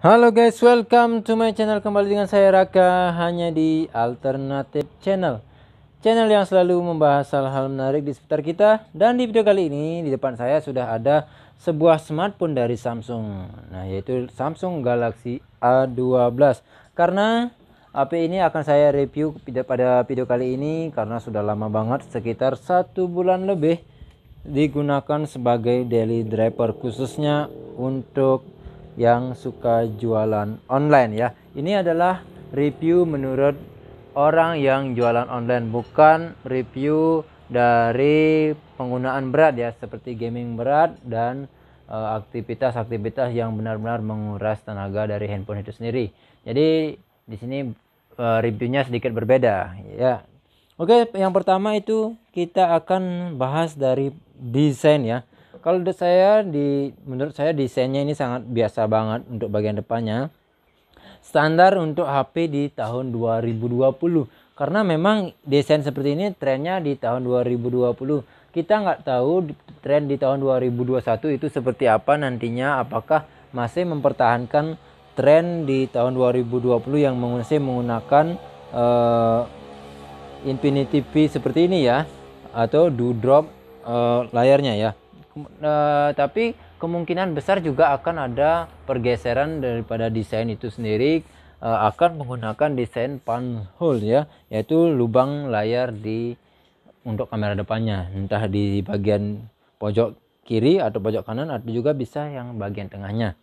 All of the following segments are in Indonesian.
Halo guys, welcome to my channel kembali dengan saya Raka hanya di Alternative Channel. Channel yang selalu membahas hal-hal menarik di sekitar kita dan di video kali ini di depan saya sudah ada sebuah smartphone dari Samsung. Nah, yaitu Samsung Galaxy A12. Karena HP ini akan saya review pada video kali ini karena sudah lama banget sekitar satu bulan lebih digunakan sebagai daily driver khususnya untuk yang suka jualan online ya. Ini adalah review menurut orang yang jualan online bukan review dari penggunaan berat ya seperti gaming berat dan eh, aktivitas-aktivitas uh, yang benar-benar menguras tenaga dari handphone itu sendiri. Jadi di sini uh, reviewnya sedikit berbeda ya. Oke, yang pertama itu kita akan bahas dari desain ya kalau menurut saya di menurut saya desainnya ini sangat biasa banget untuk bagian depannya standar untuk HP di tahun 2020 karena memang desain seperti ini trennya di tahun 2020 kita nggak tahu tren di tahun 2021 itu seperti apa nantinya apakah masih mempertahankan tren di tahun 2020 yang masih menggunakan uh, Infinity V seperti ini ya atau do drop uh, eh, layarnya ya uh, tapi kemungkinan besar juga akan ada pergeseran daripada desain itu sendiri uh, akan menggunakan desain hole ya yaitu lubang layar di untuk kamera depannya entah di bagian pojok kiri atau pojok kanan atau juga bisa yang bagian tengahnya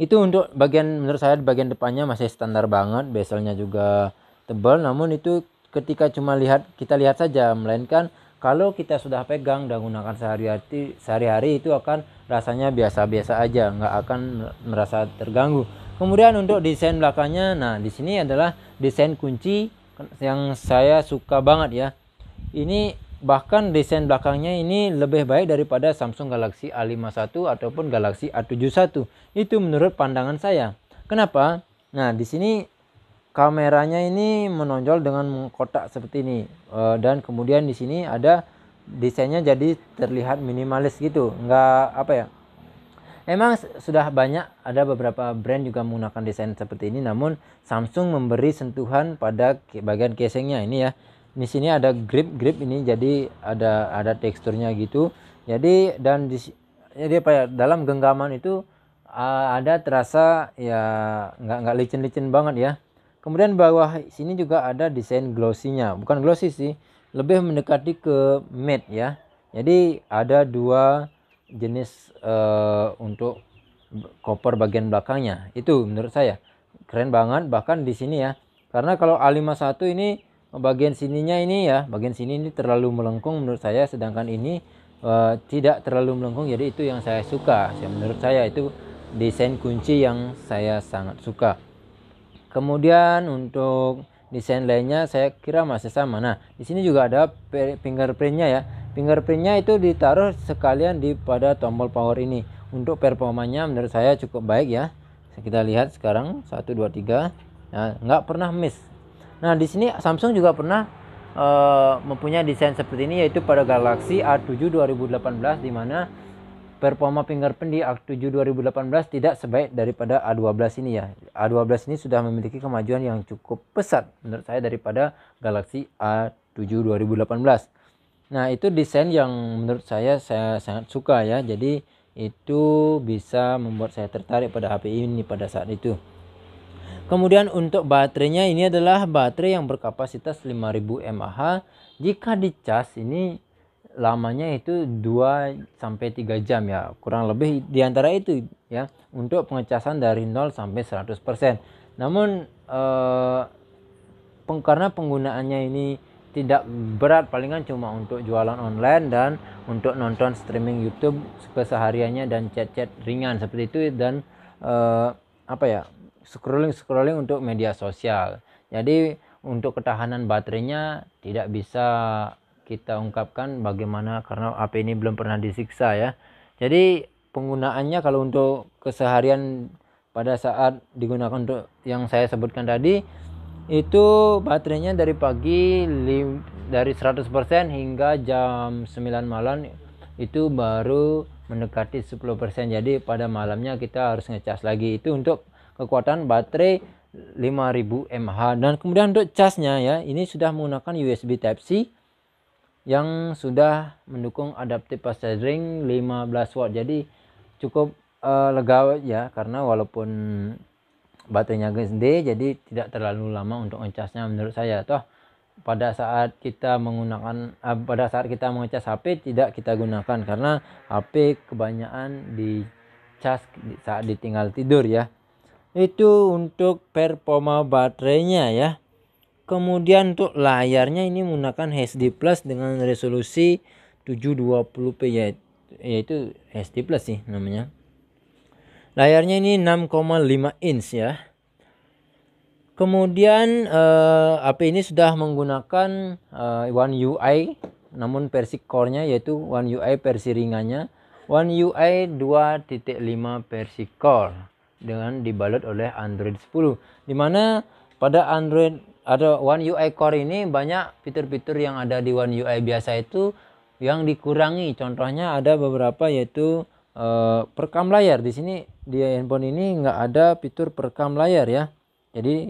itu untuk bagian menurut saya bagian depannya masih standar banget bezelnya juga tebal namun itu ketika cuma lihat kita lihat saja melainkan kalau kita sudah pegang dan gunakan sehari-hari, sehari-hari itu akan rasanya biasa-biasa aja, nggak akan merasa terganggu. Kemudian untuk desain belakangnya, nah di sini adalah desain kunci yang saya suka banget ya. Ini bahkan desain belakangnya ini lebih baik daripada Samsung Galaxy A51 ataupun Galaxy A71. Itu menurut pandangan saya. Kenapa? Nah, di sini kameranya ini menonjol dengan kotak seperti ini e, dan kemudian di sini ada desainnya jadi terlihat minimalis gitu nggak apa ya emang sudah banyak ada beberapa brand juga menggunakan desain seperti ini namun Samsung memberi sentuhan pada bagian casingnya ini ya di sini ada grip grip ini jadi ada ada teksturnya gitu jadi dan di, jadi apa ya dalam genggaman itu uh, ada terasa ya nggak nggak licin-licin banget ya Kemudian bawah sini juga ada desain glossy-nya. Bukan glossy sih, lebih mendekati ke matte ya. Jadi ada dua jenis uh, untuk koper bagian belakangnya. Itu menurut saya keren banget bahkan di sini ya. Karena kalau A51 ini bagian sininya ini ya, bagian sini ini terlalu melengkung menurut saya sedangkan ini uh, tidak terlalu melengkung jadi itu yang saya suka. Menurut saya itu desain kunci yang saya sangat suka. Kemudian untuk desain lainnya saya kira masih sama. Nah, di sini juga ada fingerprintnya ya. Fingerprintnya itu ditaruh sekalian di pada tombol power ini. Untuk performanya menurut saya cukup baik ya. Kita lihat sekarang 1 2 3. Nah, nggak pernah miss. Nah, di sini Samsung juga pernah uh, mempunyai desain seperti ini yaitu pada Galaxy A7 2018 di mana performa fingerprint di A7 2018 tidak sebaik daripada A12 ini ya. A12 ini sudah memiliki kemajuan yang cukup pesat menurut saya daripada Galaxy A7 2018. Nah, itu desain yang menurut saya saya sangat suka ya. Jadi itu bisa membuat saya tertarik pada HP ini pada saat itu. Kemudian untuk baterainya ini adalah baterai yang berkapasitas 5000 mAh. Jika dicas ini lamanya itu 2 sampai 3 jam ya kurang lebih diantara itu ya untuk pengecasan dari 0 sampai 100%. Namun eh, peng, karena penggunaannya ini tidak berat palingan cuma untuk jualan online dan untuk nonton streaming YouTube kesehariannya dan chat-chat ringan seperti itu dan eh, apa ya scrolling-scrolling untuk media sosial. Jadi untuk ketahanan baterainya tidak bisa kita ungkapkan bagaimana karena AP ini belum pernah disiksa ya. Jadi penggunaannya kalau untuk keseharian pada saat digunakan untuk yang saya sebutkan tadi itu baterainya dari pagi dari 100% hingga jam 9 malam itu baru mendekati 10% jadi pada malamnya kita harus ngecas lagi itu untuk kekuatan baterai 5000 mAh dan kemudian untuk casnya ya ini sudah menggunakan USB Type C yang sudah mendukung adaptive processing 15 watt jadi cukup uh, lega ya karena walaupun baterainya gede jadi tidak terlalu lama untuk ngecasnya menurut saya toh pada saat kita menggunakan uh, pada saat kita mengecas HP tidak kita gunakan karena HP kebanyakan di cas saat ditinggal tidur ya itu untuk performa baterainya ya Kemudian untuk layarnya ini menggunakan HD Plus dengan resolusi 720p yaitu HD Plus sih namanya. Layarnya ini 6,5 inch ya. Kemudian uh, eh, HP ini sudah menggunakan uh, One UI namun versi core-nya yaitu One UI versi ringannya One UI 2.5 versi core dengan dibalut oleh Android 10 dimana pada Android atau One UI Core ini banyak fitur-fitur yang ada di One UI biasa itu yang dikurangi. Contohnya ada beberapa yaitu uh, perekam layar. Di sini di handphone ini nggak ada fitur perekam layar ya. Jadi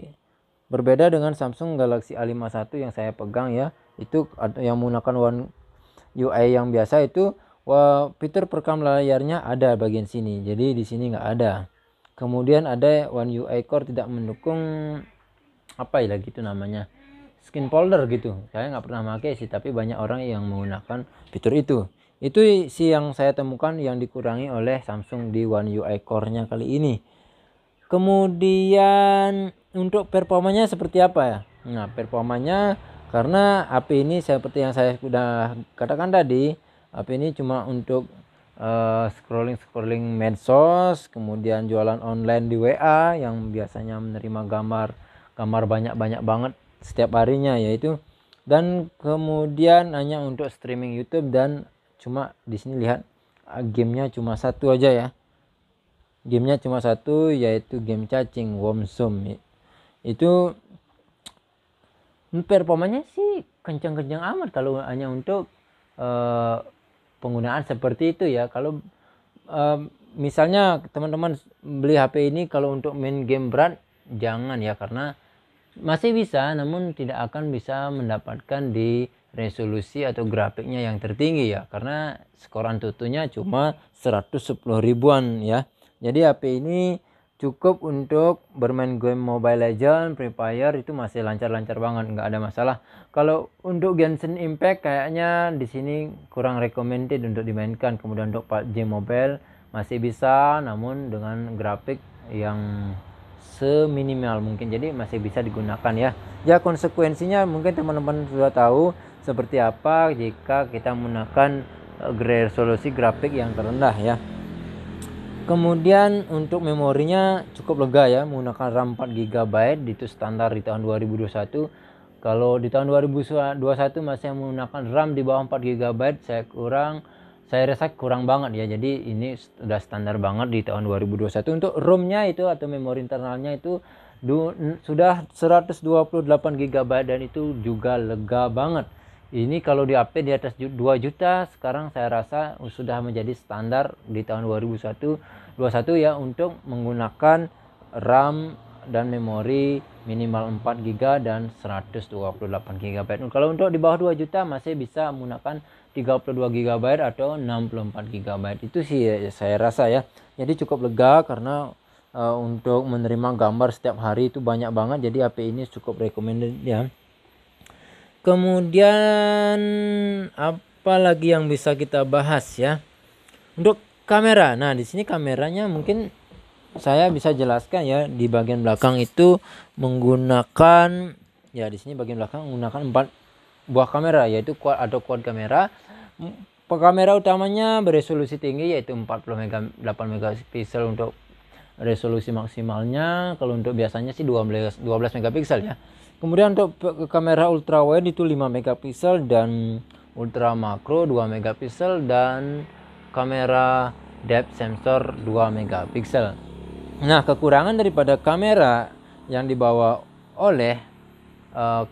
berbeda dengan Samsung Galaxy A51 yang saya pegang ya. Itu yang menggunakan One UI yang biasa itu wah fitur perekam layarnya ada bagian sini. Jadi di sini nggak ada. Kemudian ada One UI Core tidak mendukung apa ya gitu namanya skin folder gitu saya nggak pernah pakai sih tapi banyak orang yang menggunakan fitur itu itu sih yang saya temukan yang dikurangi oleh Samsung di One UI Core-nya kali ini kemudian untuk performanya seperti apa ya nah performanya karena HP ini seperti yang saya sudah katakan tadi HP ini cuma untuk eh, scrolling scrolling scrolling medsos kemudian jualan online di WA yang biasanya menerima gambar kamar banyak-banyak banget setiap harinya yaitu dan kemudian hanya untuk streaming YouTube dan cuma di sini lihat ah, gamenya cuma satu aja ya gamenya cuma satu yaitu game cacing warm Zoom itu hmm, performanya sih kencang-kencang amat kalau hanya untuk uh, penggunaan seperti itu ya kalau uh, misalnya teman-teman beli HP ini kalau untuk main game berat jangan ya karena masih bisa namun tidak akan bisa mendapatkan di resolusi atau grafiknya yang tertinggi ya karena skor antutunya cuma 110 ribuan ya jadi HP ini cukup untuk bermain game Mobile Legend, Free Fire itu masih lancar-lancar banget, nggak ada masalah. Kalau untuk Genshin Impact kayaknya di sini kurang recommended untuk dimainkan. Kemudian untuk PUBG Mobile masih bisa, namun dengan grafik yang seminimal mungkin jadi masih bisa digunakan ya ya konsekuensinya mungkin teman-teman sudah tahu seperti apa jika kita menggunakan eh, resolusi grafik yang terendah ya kemudian untuk memorinya cukup lega ya menggunakan RAM 4GB itu standar di tahun 2021 kalau di tahun 2021 masih menggunakan RAM di bawah 4GB saya kurang saya rasa kurang banget ya jadi ini sudah standar banget di tahun 2021 untuk ROM-nya itu atau memori internalnya itu du, sudah 128 GB dan itu juga lega banget ini kalau di HP di atas 2 juta sekarang saya rasa sudah menjadi standar di tahun 2021 ya untuk menggunakan RAM dan memori minimal 4 GB dan 128 GB. Hmm. Kalau untuk di bawah 2 juta masih bisa menggunakan 32 GB atau 64 GB. Itu sih ya, ya saya rasa ya. Jadi cukup lega karena uh, untuk menerima gambar setiap hari itu banyak banget jadi HP ini cukup recommended ya. Kemudian apa lagi yang bisa kita bahas ya? Untuk kamera. Nah, di sini kameranya mungkin saya bisa jelaskan ya di bagian belakang itu menggunakan ya di sini bagian belakang menggunakan empat buah kamera yaitu quad atau quad kamera kamera utamanya beresolusi tinggi yaitu 40 mega 8 megapiksel untuk resolusi maksimalnya kalau untuk biasanya sih 12 12 megapiksel ya kemudian untuk kamera ultrawide itu 5 megapiksel dan ultra makro 2 megapiksel dan kamera depth sensor 2 megapiksel Nah, kekurangan daripada kamera yang dibawa oleh uh,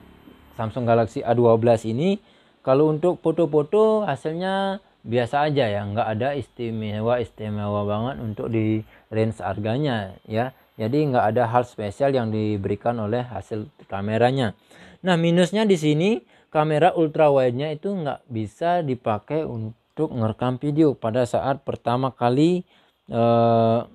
Samsung Galaxy A12 ini, kalau untuk foto-foto hasilnya biasa aja ya, nggak ada istimewa-istimewa banget untuk di range harganya ya. Jadi nggak ada hal spesial yang diberikan oleh hasil kameranya. Nah minusnya di sini kamera ultra wide-nya itu nggak bisa dipakai untuk ngerekam video pada saat pertama kali uh,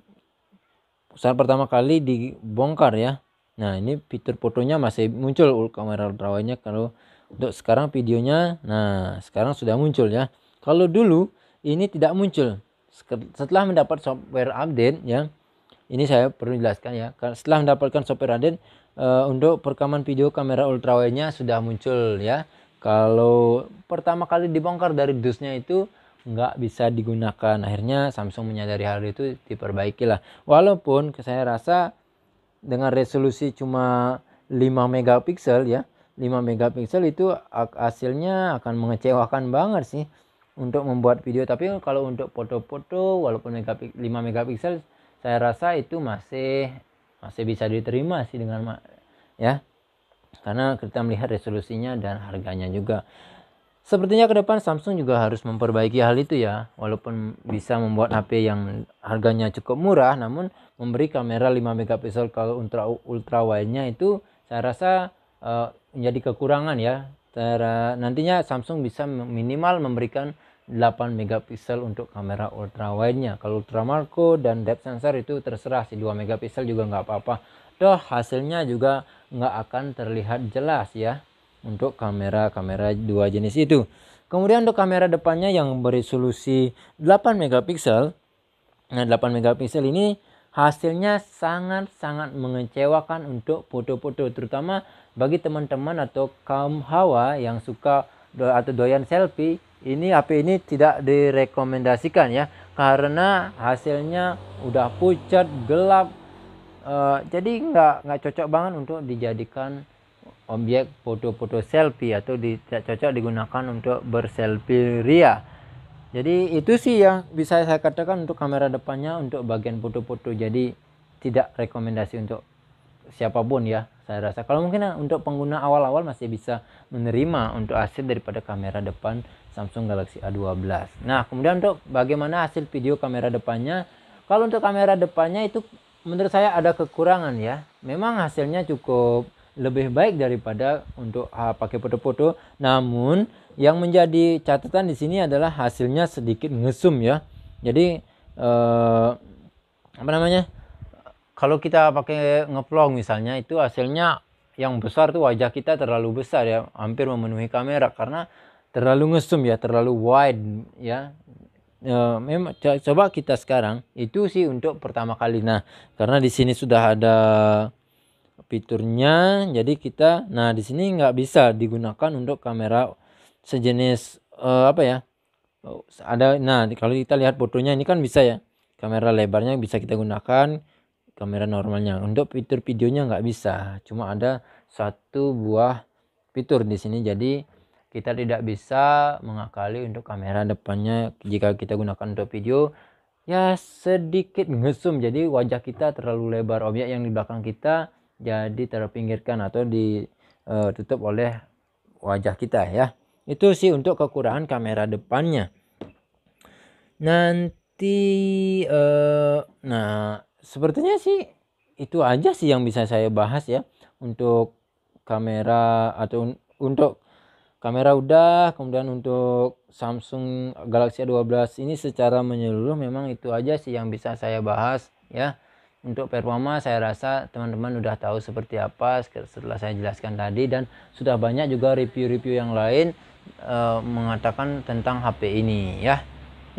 saat pertama kali dibongkar ya. Nah ini fitur fotonya masih muncul kamera ultrawidenya kalau untuk sekarang videonya. Nah sekarang sudah muncul ya. Kalau dulu ini tidak muncul. Setelah mendapat software update ya. Ini saya perlu jelaskan ya. Setelah mendapatkan software update uh, untuk perekaman video kamera ultrawidenya sudah muncul ya. Kalau pertama kali dibongkar dari dusnya itu nggak bisa digunakan akhirnya Samsung menyadari hal itu diperbaiki lah walaupun saya rasa dengan resolusi cuma 5 megapiksel ya 5 megapiksel itu hasilnya akan mengecewakan banget sih untuk membuat video tapi kalau untuk foto-foto walaupun megapik 5 megapiksel saya rasa itu masih masih bisa diterima sih dengan ya karena kita melihat resolusinya dan harganya juga Sepertinya ke depan Samsung juga harus memperbaiki hal itu ya, walaupun bisa membuat HP yang harganya cukup murah, namun memberi kamera 5 megapiksel kalau ultra ultra wide-nya itu saya rasa uh, menjadi kekurangan ya. Tera, nantinya Samsung bisa minimal memberikan 8 megapiksel untuk kamera ultra wide-nya. Kalau ultra macro dan depth sensor itu terserah sih 2 megapiksel juga nggak apa-apa. Toh hasilnya juga nggak akan terlihat jelas ya untuk kamera-kamera dua jenis itu. Kemudian untuk kamera depannya yang beresolusi 8 megapiksel. Nah, 8 megapiksel ini hasilnya sangat-sangat mengecewakan untuk foto-foto terutama bagi teman-teman atau kaum hawa yang suka atau doyan selfie ini HP ini tidak direkomendasikan ya karena hasilnya udah pucat gelap uh, jadi nggak nggak cocok banget untuk dijadikan objek foto-foto selfie atau tidak cocok digunakan untuk berselfie ria. Jadi itu sih yang bisa saya katakan untuk kamera depannya untuk bagian foto-foto. Jadi tidak rekomendasi untuk siapapun ya saya rasa. Kalau mungkin untuk pengguna awal-awal masih bisa menerima untuk hasil daripada kamera depan Samsung Galaxy A12. Nah kemudian untuk bagaimana hasil video kamera depannya. Kalau untuk kamera depannya itu menurut saya ada kekurangan ya. Memang hasilnya cukup lebih baik daripada untuk uh, pakai foto-foto. Namun yang menjadi catatan di sini adalah hasilnya sedikit ngesum ya. Jadi uh, apa namanya? Kalau kita pakai ngeplong misalnya itu hasilnya yang besar tuh wajah kita terlalu besar ya, hampir memenuhi kamera karena terlalu ngesum ya, terlalu wide ya. Uh, eh, memang coba kita sekarang itu sih untuk pertama kali. Nah, karena di sini sudah ada fiturnya jadi kita nah di sini nggak bisa digunakan untuk kamera sejenis uh, apa ya ada nah kalau kita lihat fotonya ini kan bisa ya kamera lebarnya bisa kita gunakan kamera normalnya untuk fitur videonya nggak bisa cuma ada satu buah fitur di sini jadi kita tidak bisa mengakali untuk kamera depannya jika kita gunakan untuk video ya sedikit ngesum jadi wajah kita terlalu lebar objek yang di belakang kita jadi terpinggirkan atau ditutup eh, oleh wajah kita ya. Itu sih untuk kekurangan kamera depannya. Nanti eh, nah sepertinya sih itu aja sih yang bisa saya bahas ya untuk kamera atau un untuk kamera udah kemudian untuk Samsung Galaxy A12 ini secara menyeluruh memang itu aja sih yang bisa saya bahas ya untuk performa saya rasa teman-teman udah tahu seperti apa setelah saya jelaskan tadi dan sudah banyak juga review-review yang lain e, mengatakan tentang HP ini ya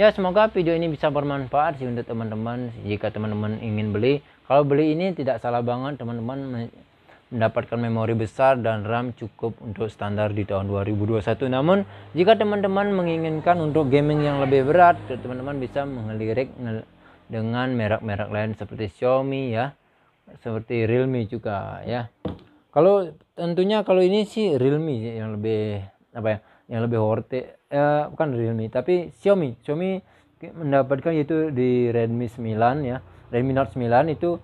ya semoga video ini bisa bermanfaat sih untuk teman-teman jika teman-teman ingin beli kalau beli ini tidak salah banget teman-teman mendapatkan memori besar dan RAM cukup untuk standar di tahun 2021 namun jika teman-teman menginginkan untuk gaming yang lebih berat teman-teman bisa mengelirik dengan merek-merek lain seperti Xiaomi ya seperti Realme juga ya kalau tentunya kalau ini sih Realme yang lebih apa ya yang lebih worth it eh, bukan Realme tapi Xiaomi Xiaomi mendapatkan itu di Redmi 9 ya Redmi Note 9 itu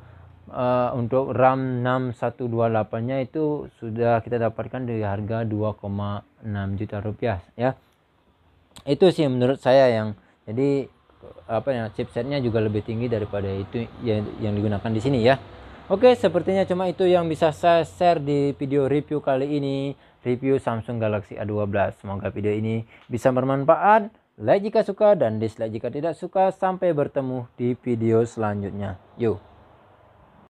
uh, untuk RAM 6128 nya itu sudah kita dapatkan di harga 2,6 juta rupiah ya itu sih menurut saya yang jadi apa ya chipsetnya juga lebih tinggi daripada itu yang, yang digunakan di sini ya Oke sepertinya cuma itu yang bisa saya share di video review kali ini review Samsung Galaxy A12 semoga video ini bisa bermanfaat like jika suka dan dislike jika tidak suka sampai bertemu di video selanjutnya yuk